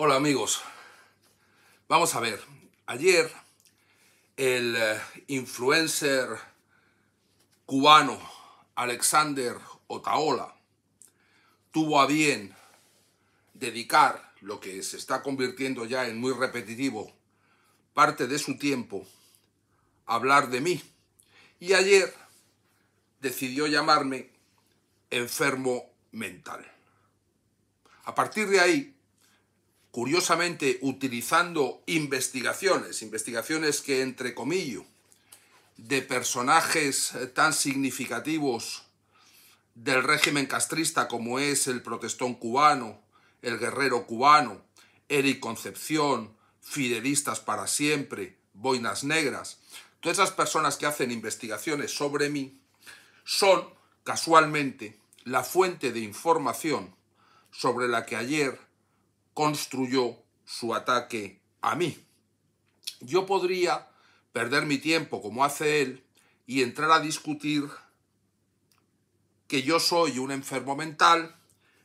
Hola amigos, vamos a ver, ayer el eh, influencer cubano Alexander Otaola tuvo a bien dedicar lo que se está convirtiendo ya en muy repetitivo, parte de su tiempo, a hablar de mí. Y ayer decidió llamarme enfermo mental. A partir de ahí, curiosamente utilizando investigaciones, investigaciones que entre comillas, de personajes eh, tan significativos del régimen castrista como es el protestón cubano, el guerrero cubano, Eric Concepción, Fidelistas para siempre, Boinas Negras, todas esas personas que hacen investigaciones sobre mí son, casualmente, la fuente de información sobre la que ayer construyó su ataque a mí. Yo podría perder mi tiempo como hace él y entrar a discutir que yo soy un enfermo mental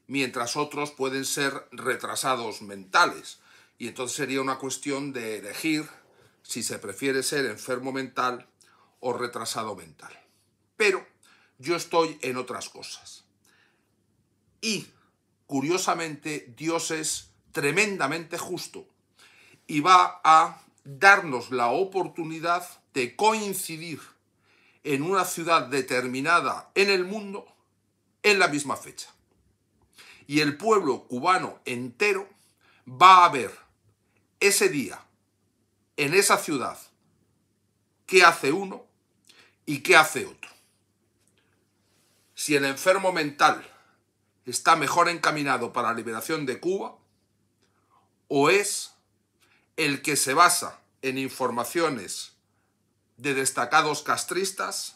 mientras otros pueden ser retrasados mentales. Y entonces sería una cuestión de elegir si se prefiere ser enfermo mental o retrasado mental. Pero yo estoy en otras cosas. Y, curiosamente, Dios es tremendamente justo y va a darnos la oportunidad de coincidir en una ciudad determinada en el mundo en la misma fecha. Y el pueblo cubano entero va a ver ese día, en esa ciudad, qué hace uno y qué hace otro. Si el enfermo mental está mejor encaminado para la liberación de Cuba, o es el que se basa en informaciones de destacados castristas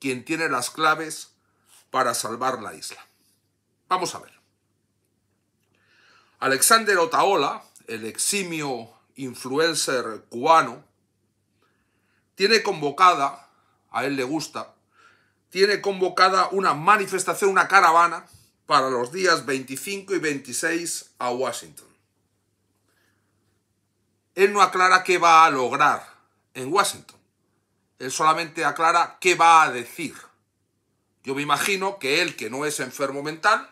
quien tiene las claves para salvar la isla. Vamos a ver. Alexander Otaola, el eximio influencer cubano, tiene convocada, a él le gusta, tiene convocada una manifestación, una caravana para los días 25 y 26 a Washington. Él no aclara qué va a lograr en Washington. Él solamente aclara qué va a decir. Yo me imagino que él, que no es enfermo mental,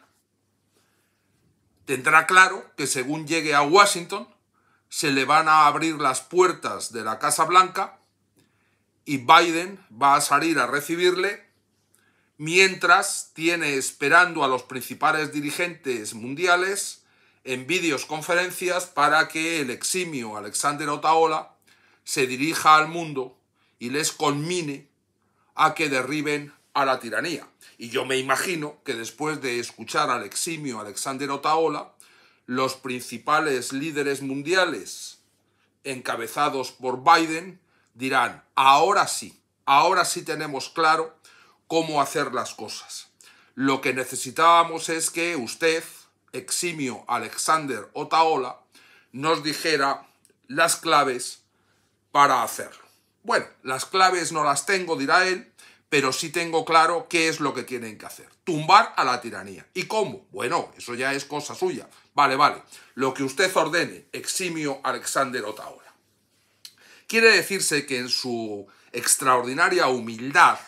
tendrá claro que según llegue a Washington, se le van a abrir las puertas de la Casa Blanca y Biden va a salir a recibirle mientras tiene esperando a los principales dirigentes mundiales en conferencias para que el eximio Alexander Otaola se dirija al mundo y les conmine a que derriben a la tiranía. Y yo me imagino que después de escuchar al eximio Alexander Otaola, los principales líderes mundiales encabezados por Biden dirán, ahora sí, ahora sí tenemos claro cómo hacer las cosas. Lo que necesitábamos es que usted, eximio Alexander Otaola, nos dijera las claves para hacerlo. Bueno, las claves no las tengo, dirá él, pero sí tengo claro qué es lo que tienen que hacer. Tumbar a la tiranía. ¿Y cómo? Bueno, eso ya es cosa suya. Vale, vale. Lo que usted ordene, eximio Alexander Otaola. Quiere decirse que en su extraordinaria humildad,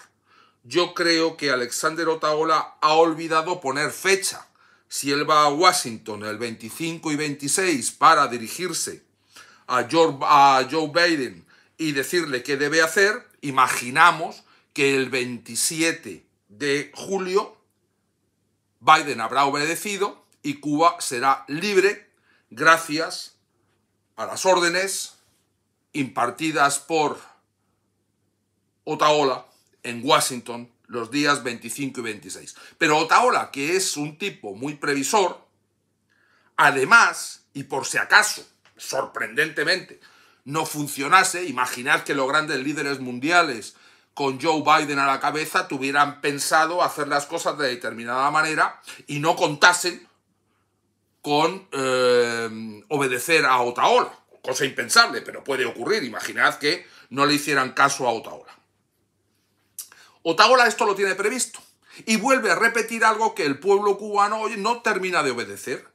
yo creo que Alexander Otaola ha olvidado poner fecha si él va a Washington el 25 y 26 para dirigirse a Joe, Biden y decirle qué debe hacer, imaginamos que el 27 de julio Biden habrá obedecido y Cuba será libre gracias a las órdenes impartidas por Otaola en Washington los días 25 y 26. Pero Otaola, que es un tipo muy previsor, además, y por si acaso, sorprendentemente, no funcionase, imaginad que los grandes líderes mundiales con Joe Biden a la cabeza tuvieran pensado hacer las cosas de determinada manera y no contasen con eh, obedecer a Otaola. Cosa impensable, pero puede ocurrir. Imaginad que no le hicieran caso a Otaola. Otagola esto lo tiene previsto y vuelve a repetir algo que el pueblo cubano hoy no termina de obedecer.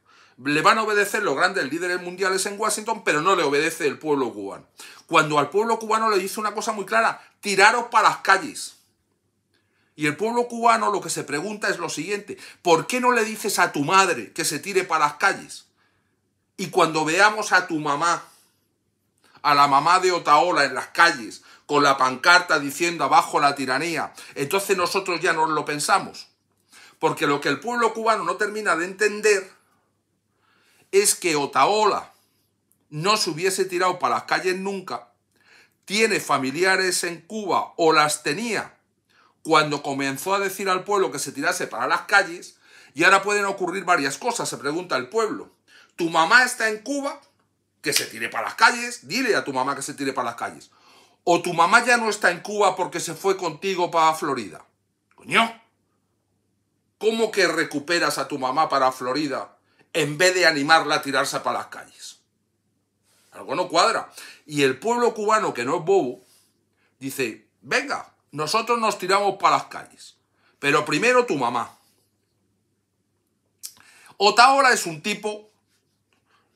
Le van a obedecer los grandes líderes mundiales en Washington, pero no le obedece el pueblo cubano. Cuando al pueblo cubano le dice una cosa muy clara, tiraros para las calles. Y el pueblo cubano lo que se pregunta es lo siguiente, ¿por qué no le dices a tu madre que se tire para las calles? Y cuando veamos a tu mamá a la mamá de Otaola en las calles con la pancarta diciendo abajo la tiranía, entonces nosotros ya no lo pensamos. Porque lo que el pueblo cubano no termina de entender es que Otaola no se hubiese tirado para las calles nunca, tiene familiares en Cuba o las tenía cuando comenzó a decir al pueblo que se tirase para las calles, y ahora pueden ocurrir varias cosas, se pregunta el pueblo. ¿Tu mamá está en Cuba? que se tire para las calles, dile a tu mamá que se tire para las calles. O tu mamá ya no está en Cuba porque se fue contigo para Florida. Coño, ¿cómo que recuperas a tu mamá para Florida en vez de animarla a tirarse para las calles? Algo no cuadra. Y el pueblo cubano, que no es bobo, dice, venga, nosotros nos tiramos para las calles. Pero primero tu mamá. Otaola es un tipo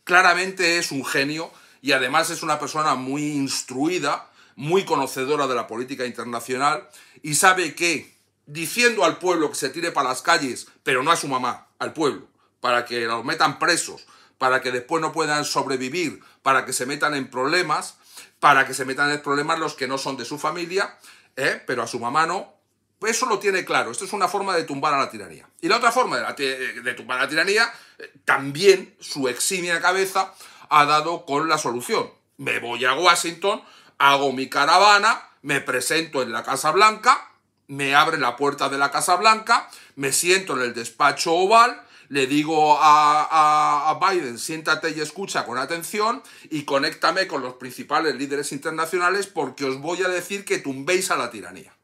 Claramente es un genio y además es una persona muy instruida, muy conocedora de la política internacional y sabe que diciendo al pueblo que se tire para las calles, pero no a su mamá, al pueblo, para que los metan presos, para que después no puedan sobrevivir, para que se metan en problemas, para que se metan en problemas los que no son de su familia, ¿eh? pero a su mamá no, eso lo tiene claro. Esto es una forma de tumbar a la tiranía. Y la otra forma de, eh, tumbar a la tiranía, eh, también su eximia cabeza ha dado con la solución. Me voy a Washington, hago mi caravana, me presento en la Casa Blanca, me abre la puerta de la Casa Blanca, me siento en el despacho oval, le digo a, a, Biden, siéntate y escucha con atención y conéctame con los principales líderes internacionales porque os voy a decir que tumbéis a la tiranía.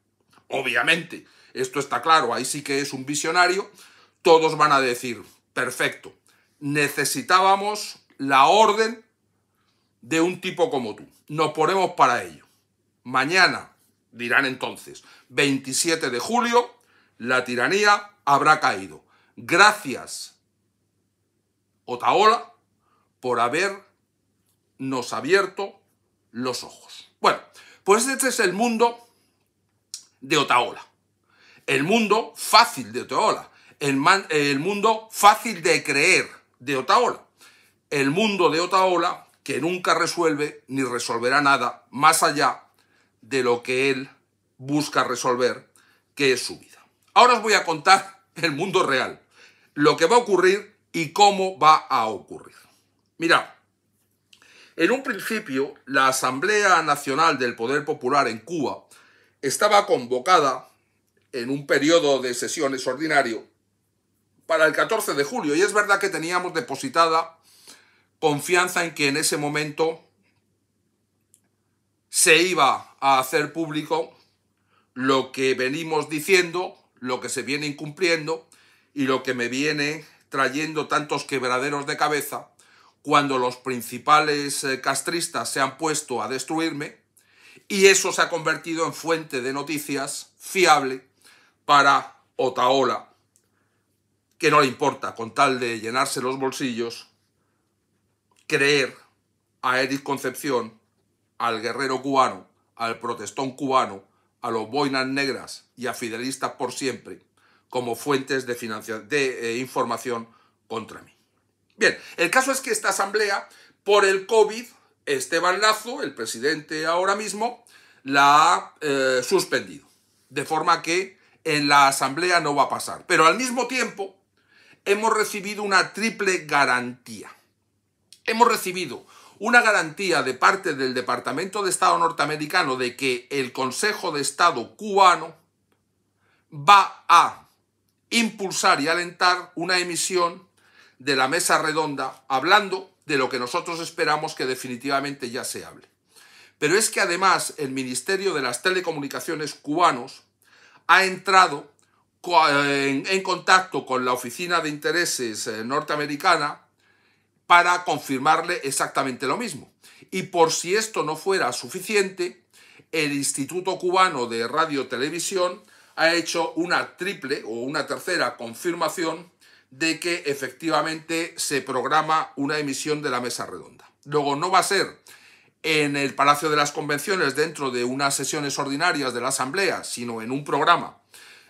Obviamente, esto está claro, ahí sí que es un visionario. Todos van a decir, perfecto, necesitábamos la orden de un tipo como tú. Nos ponemos para ello. Mañana, dirán entonces, 27 de julio, la tiranía habrá caído. Gracias, Otaola, por habernos abierto los ojos. Bueno, pues este es el mundo de Otaola. El mundo fácil de Otaola. El, el mundo fácil de creer de Otaola. El mundo de Otaola que nunca resuelve ni resolverá nada más allá de lo que él busca resolver, que es su vida. Ahora os voy a contar el mundo real, lo que va a ocurrir y cómo va a ocurrir. Mirad, en un principio la Asamblea Nacional del Poder Popular en Cuba estaba convocada en un periodo de sesiones ordinario para el 14 de julio. Y es verdad que teníamos depositada confianza en que en ese momento se iba a hacer público lo que venimos diciendo, lo que se viene incumpliendo y lo que me viene trayendo tantos quebraderos de cabeza cuando los principales eh, castristas se han puesto a destruirme y eso se ha convertido en fuente de noticias fiable para Otaola, que no le importa, con tal de llenarse los bolsillos, creer a Eric Concepción, al guerrero cubano, al protestón cubano, a los boinas negras y a fidelistas por siempre como fuentes de, de eh, información contra mí. Bien, el caso es que esta asamblea, por el COVID, Esteban Lazo, el presidente ahora mismo, la ha eh, suspendido. De forma que en la asamblea no va a pasar. Pero al mismo tiempo hemos recibido una triple garantía. Hemos recibido una garantía de parte del Departamento de Estado norteamericano de que el Consejo de Estado cubano va a impulsar y alentar una emisión de la mesa redonda hablando de lo que nosotros esperamos que definitivamente ya se hable. Pero es que además el Ministerio de las Telecomunicaciones cubanos ha entrado eh, en contacto con la Oficina de Intereses eh, norteamericana para confirmarle exactamente lo mismo. Y por si esto no fuera suficiente, el Instituto Cubano de Radio Televisión ha hecho una triple o una tercera confirmación de que efectivamente se programa una emisión de la mesa redonda. Luego no va a ser en el Palacio de las Convenciones dentro de unas sesiones ordinarias de la Asamblea, sino en un programa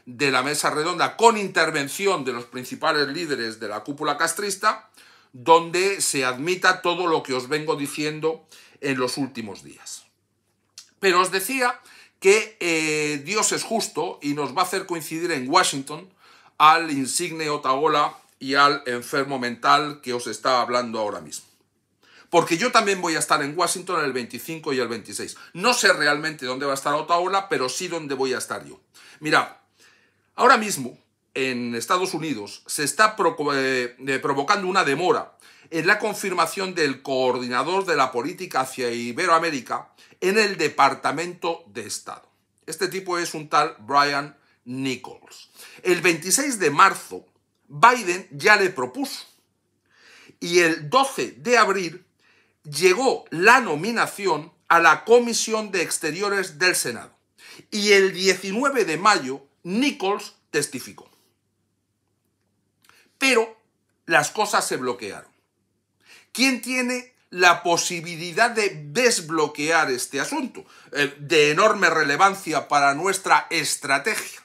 de la mesa redonda con intervención de los principales líderes de la cúpula castrista, donde se admita todo lo que os vengo diciendo en los últimos días. Pero os decía que eh, Dios es justo y nos va a hacer coincidir en Washington al insigne Otaola y al enfermo mental que os está hablando ahora mismo. Porque yo también voy a estar en Washington el 25 y el 26. No sé realmente dónde va a estar Otaola, pero sí dónde voy a estar yo. Mirad, ahora mismo en Estados Unidos se está eh, eh, provocando una demora en la confirmación del coordinador de la política hacia Iberoamérica en el Departamento de Estado. Este tipo es un tal Brian Nichols. El 26 de marzo, Biden ya le propuso y el 12 de abril llegó la nominación a la Comisión de Exteriores del Senado. Y el 19 de mayo, Nichols testificó. Pero las cosas se bloquearon. ¿Quién tiene la posibilidad de desbloquear este asunto eh, de enorme relevancia para nuestra estrategia?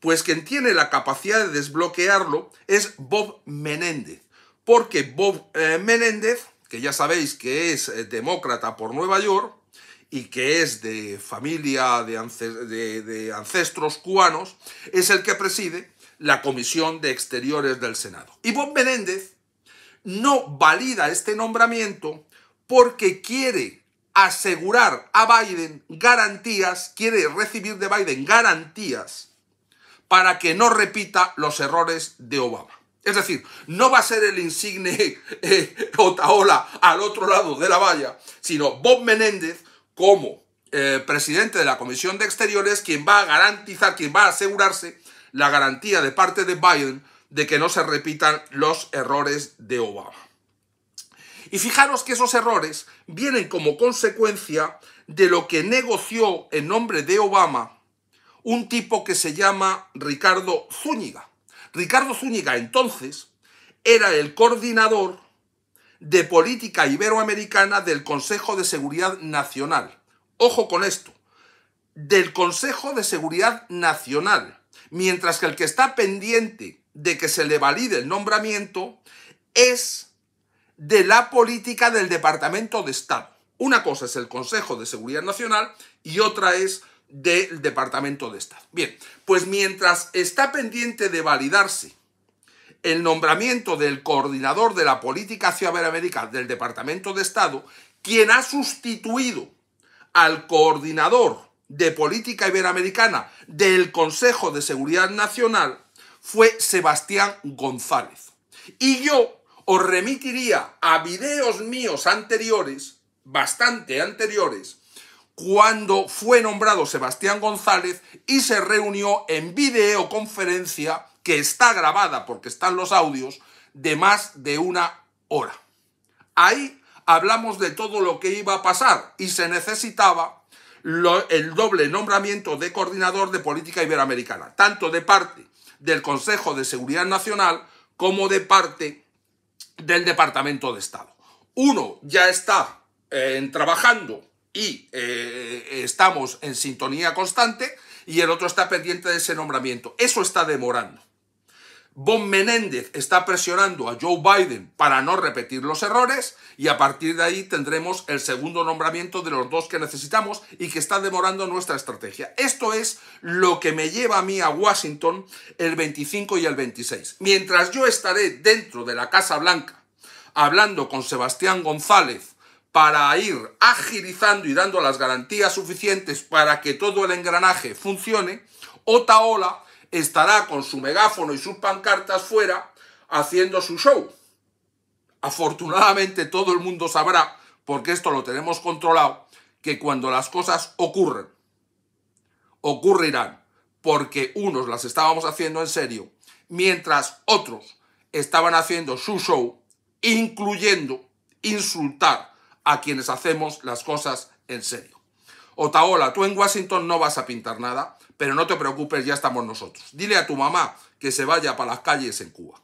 Pues quien tiene la capacidad de desbloquearlo es Bob Menéndez, porque Bob eh, Menéndez, que ya sabéis que es eh, demócrata por Nueva York y que es de familia de, de, de ancestros cubanos, es el que preside la Comisión de Exteriores del Senado. Y Bob Menéndez no valida este nombramiento porque quiere asegurar a Biden garantías, quiere recibir de Biden garantías para que no repita los errores de Obama. Es decir, no va a ser el insigne eh, Otaola al otro lado de la valla, sino Bob Menéndez como eh, presidente de la Comisión de Exteriores quien va a garantizar, quien va a asegurarse la garantía de parte de Biden de que no se repitan los errores de Obama. Y fijaros que esos errores vienen como consecuencia de lo que negoció en nombre de Obama un tipo que se llama Ricardo Zúñiga. Ricardo Zúñiga entonces era el coordinador de política iberoamericana del Consejo de Seguridad Nacional. Ojo con esto, del Consejo de Seguridad Nacional, mientras que el que está pendiente de que se le valide el nombramiento es de la política del Departamento de Estado. Una cosa es el Consejo de Seguridad Nacional y otra es del Departamento de Estado. Bien, pues mientras está pendiente de validarse el nombramiento del coordinador de la política américa del Departamento de Estado, quien ha sustituido al coordinador de política iberoamericana del Consejo de Seguridad Nacional fue Sebastián González. Y yo os remitiría a videos míos anteriores, bastante anteriores, cuando fue nombrado Sebastián González y se reunió en videoconferencia que está grabada porque están los audios de más de una hora. Ahí hablamos de todo lo que iba a pasar y se necesitaba el doble nombramiento de coordinador de política iberoamericana, tanto de parte del Consejo de Seguridad Nacional como de parte del Departamento de Estado. Uno ya está eh, trabajando y eh, estamos en sintonía constante y el otro está pendiente de ese nombramiento. Eso está demorando. Bon Menéndez está presionando a Joe Biden para no repetir los errores y a partir de ahí tendremos el segundo nombramiento de los dos que necesitamos y que está demorando nuestra estrategia. Esto es lo que me lleva a mí a Washington el 25 y el 26. Mientras yo estaré dentro de la Casa Blanca hablando con Sebastián González para ir agilizando y dando las garantías suficientes para que todo el engranaje funcione, Otaola estará con su megáfono y sus pancartas fuera haciendo su show. Afortunadamente todo el mundo sabrá, porque esto lo tenemos controlado, que cuando las cosas ocurren, ocurrirán, porque unos las estábamos haciendo en serio, mientras otros estaban haciendo su show, incluyendo insultar a quienes hacemos las cosas en serio. Otaola, tú en Washington no vas a pintar nada, pero no te preocupes, ya estamos nosotros. Dile a tu mamá que se vaya para las calles en Cuba.